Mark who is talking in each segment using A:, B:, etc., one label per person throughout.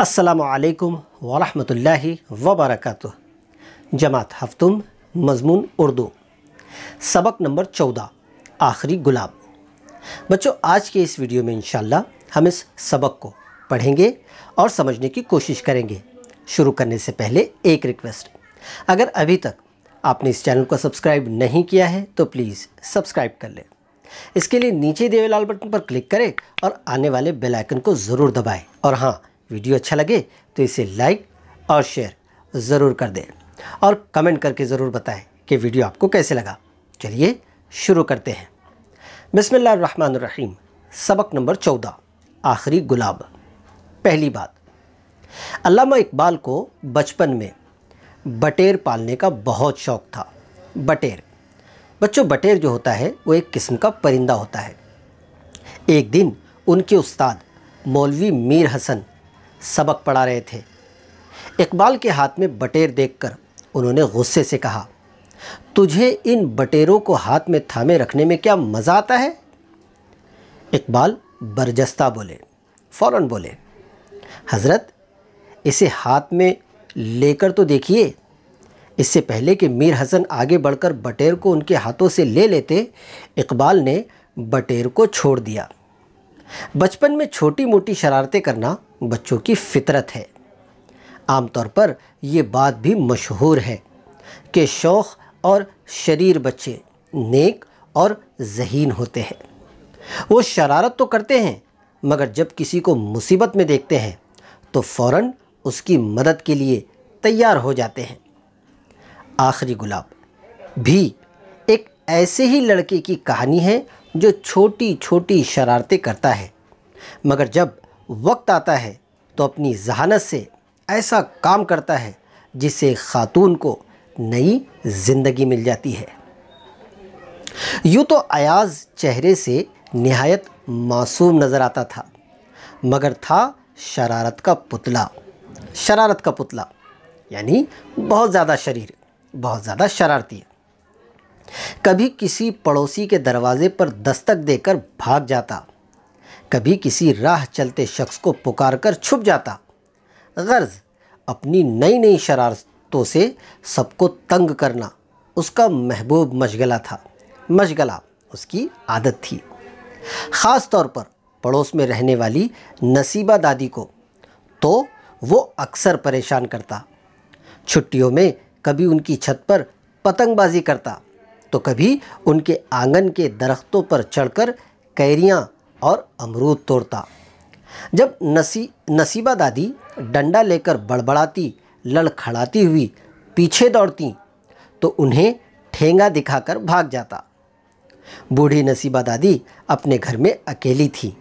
A: असलकम वरहि वबरक जमात हफ्तुम मजमून उर्दू सबक नंबर चौदह आखिरी गुलाब बच्चों आज के इस वीडियो में इन हम इस सबक को पढ़ेंगे और समझने की कोशिश करेंगे शुरू करने से पहले एक रिक्वेस्ट अगर अभी तक आपने इस चैनल को सब्सक्राइब नहीं किया है तो प्लीज़ सब्सक्राइब कर लें इसके लिए नीचे दिए लाल बटन पर क्लिक करें और आने वाले बेल आइकन को ज़रूर दबाएं और हाँ वीडियो अच्छा लगे तो इसे लाइक और शेयर ज़रूर कर दें और कमेंट करके ज़रूर बताएं कि वीडियो आपको कैसे लगा चलिए शुरू करते हैं बिसमीम सबक नंबर चौदह आखिरी गुलाब पहली बात अलामा इकबाल को बचपन में बटेर पालने का बहुत शौक़ था बटेर बच्चों बटेर जो होता है वो एक किस्म का परिंदा होता है एक दिन उनके उस्ताद मौलवी मीर हसन सबक पढ़ा रहे थे इकबाल के हाथ में बटेर देखकर उन्होंने गुस्से से कहा तुझे इन बटेरों को हाथ में थामे रखने में क्या मज़ा आता है इकबाल बरजस्ता बोले फ़ौर बोले हज़रत इसे हाथ में लेकर तो देखिए इससे पहले कि मीर हसन आगे बढ़कर बटेर को उनके हाथों से ले लेते इकबाल ने बटेर को छोड़ दिया बचपन में छोटी मोटी शरारतें करना बच्चों की फितरत है आमतौर पर यह बात भी मशहूर है कि शौक़ और शरीर बच्चे नेक और जहीन होते हैं वो शरारत तो करते हैं मगर जब किसी को मुसीबत में देखते हैं तो फ़ौर उसकी मदद के लिए तैयार हो जाते हैं आखिरी गुलाब भी एक ऐसे ही लड़के की कहानी है जो छोटी छोटी शरारतें करता है मगर जब वक्त आता है तो अपनी जहानत से ऐसा काम करता है जिससे ख़ातून को नई ज़िंदगी मिल जाती है यूँ तो अयाज चेहरे से नहायत मासूम नज़र आता था मगर था शरारत का पुतला शरारत का पुतला यानी बहुत ज़्यादा शरीर बहुत ज़्यादा शरारती है कभी किसी पड़ोसी के दरवाजे पर दस्तक देकर भाग जाता कभी किसी राह चलते शख्स को पुकार कर छुप जाता गर्ज अपनी नई नई शरारतों से सबको तंग करना उसका महबूब मशगला था मशगला उसकी आदत थी ख़ास तौर पर पड़ोस में रहने वाली नसीबा दादी को तो वो अक्सर परेशान करता छुट्टियों में कभी उनकी छत पर पतंगबाजी करता तो कभी उनके आंगन के दरख्तों पर चढ़कर कैरियाँ और अमरूद तोड़ता जब नसी नसीबा दादी डंडा लेकर बड़बड़ाती लड़खड़ाती हुई पीछे दौड़ती तो उन्हें ठेंगा दिखाकर भाग जाता बूढ़ी नसीबा दादी अपने घर में अकेली थी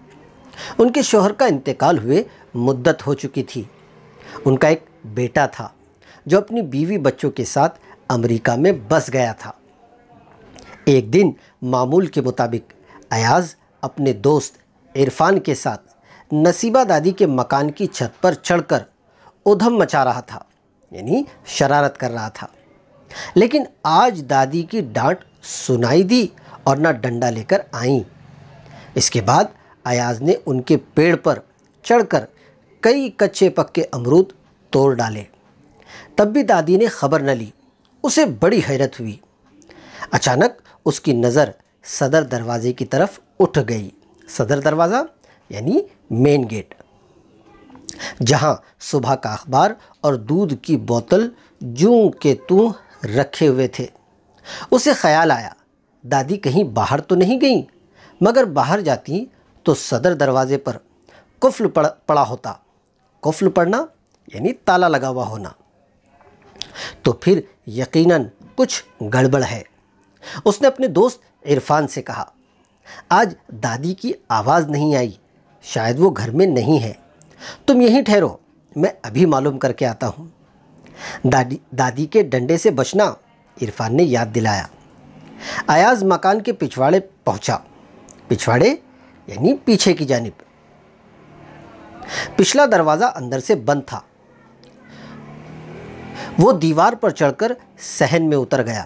A: उनके शोहर का इंतकाल हुए मुद्दत हो चुकी थी उनका एक बेटा था जो अपनी बीवी बच्चों के साथ अमेरिका में बस गया था एक दिन मामूल के मुताबिक अयाज अपने दोस्त इरफान के साथ नसीबा दादी के मकान की छत पर चढ़कर उधम मचा रहा था यानी शरारत कर रहा था लेकिन आज दादी की डांट सुनाई दी और ना डंडा लेकर आई इसके बाद अयाज ने उनके पेड़ पर चढ़कर कई कच्चे पक्के अमरूद तोड़ डाले तब भी दादी ने खबर न ली उसे बड़ी हैरत हुई अचानक उसकी नज़र सदर दरवाज़े की तरफ उठ गई सदर दरवाज़ा यानी मेन गेट जहाँ सुबह का अखबार और दूध की बोतल जू के तू रखे हुए थे उसे ख्याल आया दादी कहीं बाहर तो नहीं गईं मगर बाहर जाती तो सदर दरवाज़े पर कुफल पड़ पड़ा होता कुफल पड़ना यानी ताला लगा हुआ होना तो फिर यकीनन कुछ गड़बड़ है उसने अपने दोस्त इरफान से कहा आज दादी की आवाज़ नहीं आई शायद वो घर में नहीं है तुम यहीं ठहरो मैं अभी मालूम करके आता हूँ दादी दादी के डंडे से बचना इरफान ने याद दिलाया अयाज मकान के पिछवाड़े पहुँचा पिछवाड़े यानी पीछे की जानब पिछला दरवाज़ा अंदर से बंद था वो दीवार पर चढ़कर सहन में उतर गया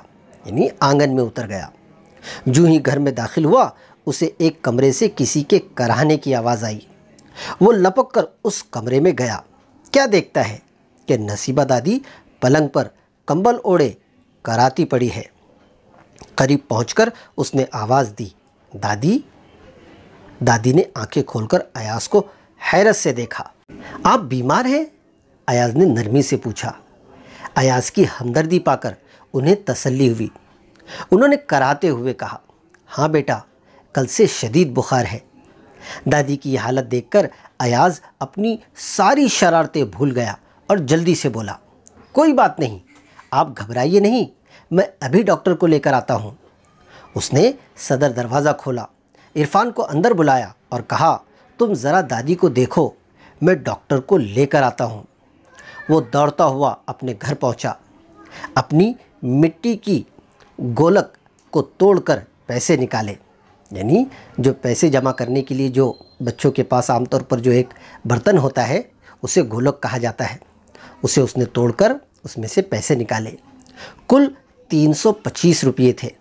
A: यानी आंगन में उतर गया जू ही घर में दाखिल हुआ उसे एक कमरे से किसी के कराहने की आवाज़ आई वो लपक कर उस कमरे में गया क्या देखता है कि नसीबा दादी पलंग पर कंबल ओढ़े कराती पड़ी है करीब पहुंचकर उसने आवाज़ दी दादी दादी ने आंखें खोलकर अयास को हैरत से देखा आप बीमार हैं अयाज ने नरमी से पूछा अयास की हमदर्दी पाकर उन्हें तसल्ली हुई उन्होंने कराते हुए कहा हाँ बेटा कल से शदीद बुखार है दादी की यह हालत देखकर अयाज अपनी सारी शरारतें भूल गया और जल्दी से बोला कोई बात नहीं आप घबराइए नहीं मैं अभी डॉक्टर को लेकर आता हूँ उसने सदर दरवाज़ा खोला इरफान को अंदर बुलाया और कहा तुम ज़रा दादी को देखो मैं डॉक्टर को लेकर आता हूँ वो दौड़ता हुआ अपने घर पहुँचा अपनी मिट्टी की गोलक को तोड़कर पैसे निकाले यानी जो पैसे जमा करने के लिए जो बच्चों के पास आमतौर पर जो एक बर्तन होता है उसे गोलक कहा जाता है उसे उसने तोड़कर उसमें से पैसे निकाले कुल 325 रुपये थे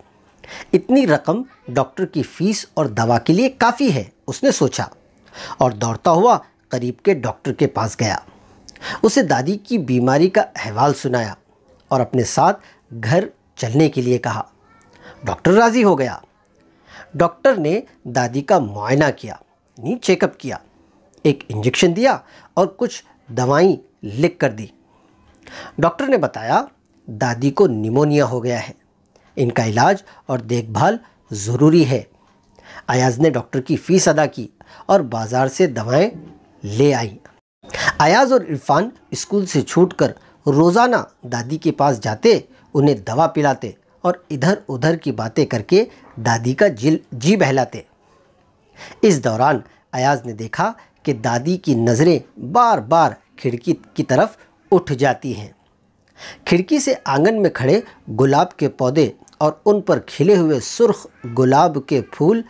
A: इतनी रकम डॉक्टर की फ़ीस और दवा के लिए काफ़ी है उसने सोचा और दौड़ता हुआ करीब के डॉक्टर के पास गया उसे दादी की बीमारी का अहवाल सुनाया और अपने साथ घर चलने के लिए कहा डॉक्टर राज़ी हो गया डॉक्टर ने दादी का मुआयना किया नी चेकअप किया एक इंजेक्शन दिया और कुछ दवाई लिख कर दी डॉक्टर ने बताया दादी को निमोनिया हो गया है इनका इलाज और देखभाल ज़रूरी है अयाज ने डॉक्टर की फ़ीस अदा की और बाज़ार से दवाएं ले आई अयाज और इरफान स्कूल से छूटकर रोज़ाना दादी के पास जाते उन्हें दवा पिलाते और इधर उधर की बातें करके दादी का जिल जी बहलाते इस दौरान अयाज ने देखा कि दादी की नज़रें बार बार खिड़की की तरफ उठ जाती हैं खिड़की से आंगन में खड़े गुलाब के पौधे और उन पर खिले हुए सुर्ख गुलाब के फूल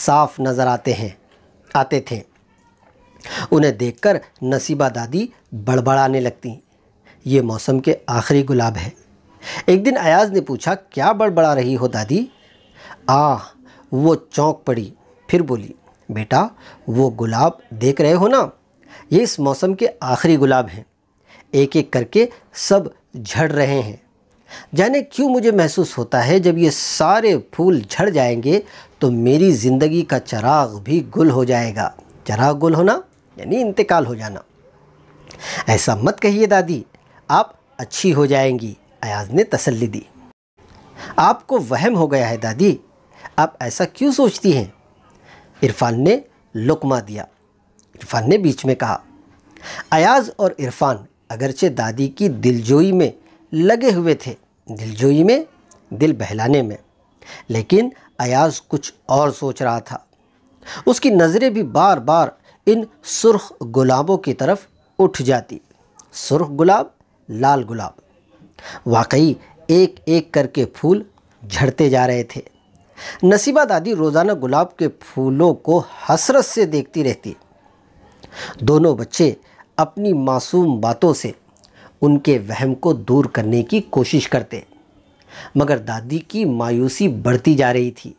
A: साफ नज़र आते हैं आते थे उन्हें देखकर नसीबा दादी बड़बड़ाने लगती ये मौसम के आखिरी गुलाब हैं एक दिन अयाज ने पूछा क्या बड़बड़ा रही हो दादी आ वो चौंक पड़ी फिर बोली बेटा वो गुलाब देख रहे हो ना ये इस मौसम के आखिरी गुलाब हैं एक एक करके सब झड़ रहे हैं जाने क्यों मुझे महसूस होता है जब ये सारे फूल झड़ जाएंगे तो मेरी ज़िंदगी का चराग भी गुल हो जाएगा चराग गुल होना यानी इंतकाल हो जाना ऐसा मत कहिए दादी आप अच्छी हो जाएंगी अयाज ने तसल्ली दी आपको वहम हो गया है दादी आप ऐसा क्यों सोचती हैं इरफान ने लुकमा दिया इरफान ने बीच में कहा अयाज और इरफान अगरचे दादी की दिलजोई में लगे हुए थे दिलजोई में दिल बहलाने में लेकिन अयाज कुछ और सोच रहा था उसकी नज़रें भी बार बार इन सुर्ख गुलाबों की तरफ उठ जाती सुर्ख गुलाब लाल गुलाब वाकई एक एक करके फूल झड़ते जा रहे थे नसीबा दादी रोज़ाना गुलाब के फूलों को हसरत से देखती रहती दोनों बच्चे अपनी मासूम बातों से उनके वहम को दूर करने की कोशिश करते मगर दादी की मायूसी बढ़ती जा रही थी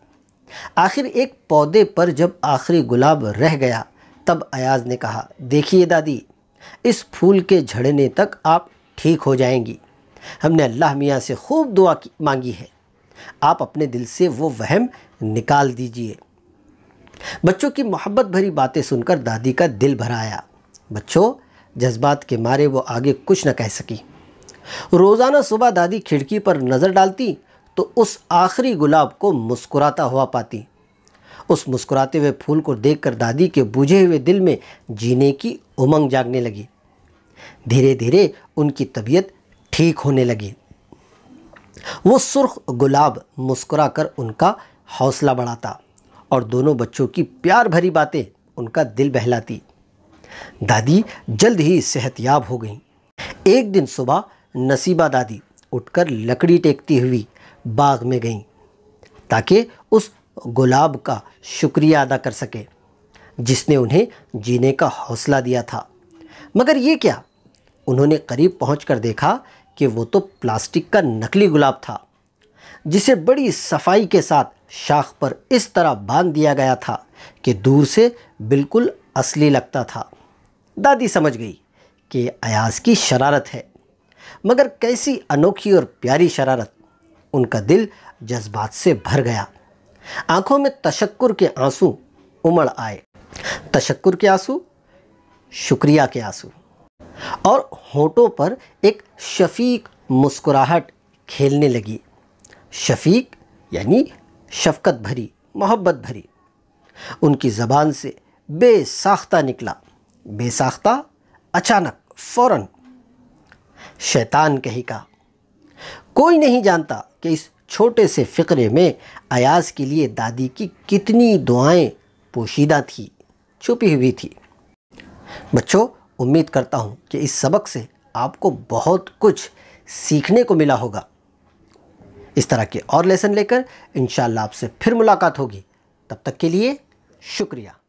A: आखिर एक पौधे पर जब आखिरी गुलाब रह गया तब अयाज ने कहा देखिए दादी इस फूल के झड़ने तक आप ठीक हो जाएंगी हमने अल्लाह मियाँ से खूब दुआ मांगी है आप अपने दिल से वो वहम निकाल दीजिए बच्चों की मोहब्बत भरी बातें सुनकर दादी का दिल भर आया बच्चों जज्बात के मारे वो आगे कुछ न कह सकी रोज़ाना सुबह दादी खिड़की पर नज़र डालती तो उस आखिरी गुलाब को मुस्कुराता हुआ पाती उस मुस्कुराते हुए फूल को देखकर दादी के बुझे हुए दिल में जीने की उमंग जागने लगी धीरे धीरे उनकी तबीयत ठीक होने लगी वो सुर्ख गुलाब मुस्कुरा कर उनका हौसला बढ़ाता और दोनों बच्चों की प्यार भरी बातें उनका दिल बहलाती दादी जल्द ही सेहतयाब हो गई एक दिन सुबह नसीबा दादी उठकर लकड़ी टेकती हुई बाग में गईं ताकि उस गुलाब का शुक्रिया अदा कर सके जिसने उन्हें जीने का हौसला दिया था मगर ये क्या उन्होंने करीब पहुंचकर देखा कि वो तो प्लास्टिक का नकली गुलाब था जिसे बड़ी सफाई के साथ शाख पर इस तरह बांध दिया गया था कि दूर से बिल्कुल असली लगता था दादी समझ गई कि अयाज की शरारत है मगर कैसी अनोखी और प्यारी शरारत उनका दिल जज्बात से भर गया आंखों में तशक्कुर के आंसू उमड़ आए तशक्कुर के आंसू शुक्रिया के आंसू और होठों पर एक शफीक मुस्कुराहट खेलने लगी शफीक यानी शफकत भरी मोहब्बत भरी उनकी ज़बान से बेसाख्ता निकला बेसाख्ता अचानक फ़ौर शैतान कही का कोई नहीं जानता कि इस छोटे से फ़िक्रे में अयाज के लिए दादी की कितनी दुआएं पोशीदा थी छुपी हुई थी बच्चों उम्मीद करता हूँ कि इस सबक से आपको बहुत कुछ सीखने को मिला होगा इस तरह के और लेसन लेकर इन आपसे फिर मुलाकात होगी तब तक के लिए शुक्रिया